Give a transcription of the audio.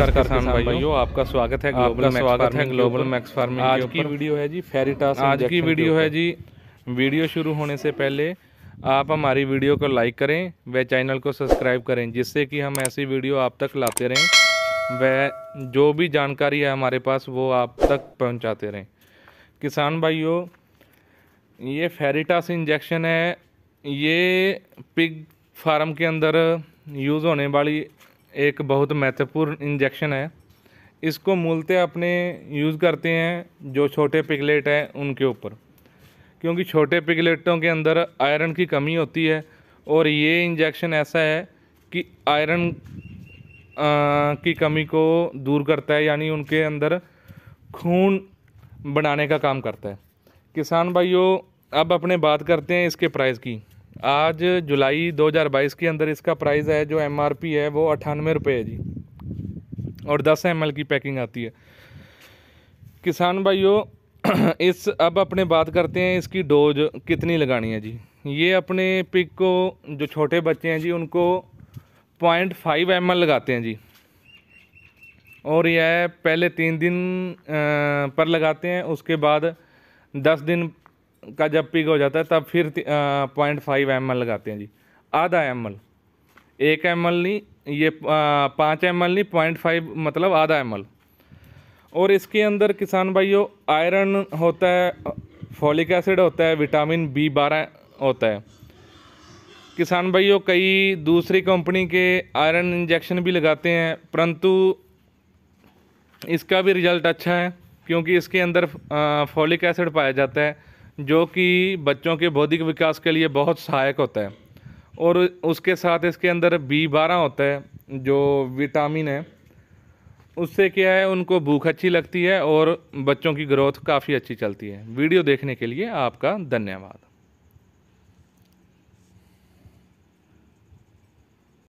नमस्कार किसान भाइयों आपका स्वागत है ग्लोबल आपका स्वागत है ग्लोबल मैक्स फार्मिंग आज की वीडियो है जी फेरिटास आज की वीडियो है जी वीडियो शुरू होने से पहले आप हमारी वीडियो को लाइक करें व चैनल को सब्सक्राइब करें जिससे कि हम ऐसी वीडियो आप तक लाते रहें व जो भी जानकारी है हमारे पास वो आप तक पहुँचाते रहें किसान भाइयों ये फेरिटास इंजेक्शन है ये पिग फार्म के अंदर यूज़ होने वाली एक बहुत महत्वपूर्ण इंजेक्शन है इसको मूलतः अपने यूज़ करते हैं जो छोटे पिगलेट हैं उनके ऊपर क्योंकि छोटे पिगलेटों के अंदर आयरन की कमी होती है और ये इंजेक्शन ऐसा है कि आयरन की कमी को दूर करता है यानी उनके अंदर खून बनाने का काम करता है किसान भाइयों अब अपने बात करते हैं इसके प्राइस की आज जुलाई 2022 के अंदर इसका प्राइस है जो एम है वो अट्ठानवे रुपये है जी और 10 एम की पैकिंग आती है किसान भाइयों इस अब अपने बात करते हैं इसकी डोज कितनी लगानी है जी ये अपने पिक को जो छोटे बच्चे हैं जी उनको पॉइंट फाइव एम लगाते हैं जी और यह पहले तीन दिन पर लगाते हैं उसके बाद दस दिन का जब पिक हो जाता है तब फिर पॉइंट फाइव एम लगाते हैं जी आधा एम एल एक एम नहीं ये पाँच एम नहीं पॉइंट फाइव मतलब आधा एम और इसके अंदर किसान भाइयों आयरन होता है फॉलिक एसिड होता है विटामिन बी बारह होता है किसान भाइयों कई दूसरी कंपनी के आयरन इंजेक्शन भी लगाते हैं परंतु इसका भी रिज़ल्ट अच्छा है क्योंकि इसके अंदर फॉलिक एसिड पाया जाता है जो कि बच्चों के बौद्धिक विकास के लिए बहुत सहायक होता है और उसके साथ इसके अंदर बी बारह होता है जो विटामिन है उससे क्या है उनको भूख अच्छी लगती है और बच्चों की ग्रोथ काफ़ी अच्छी चलती है वीडियो देखने के लिए आपका धन्यवाद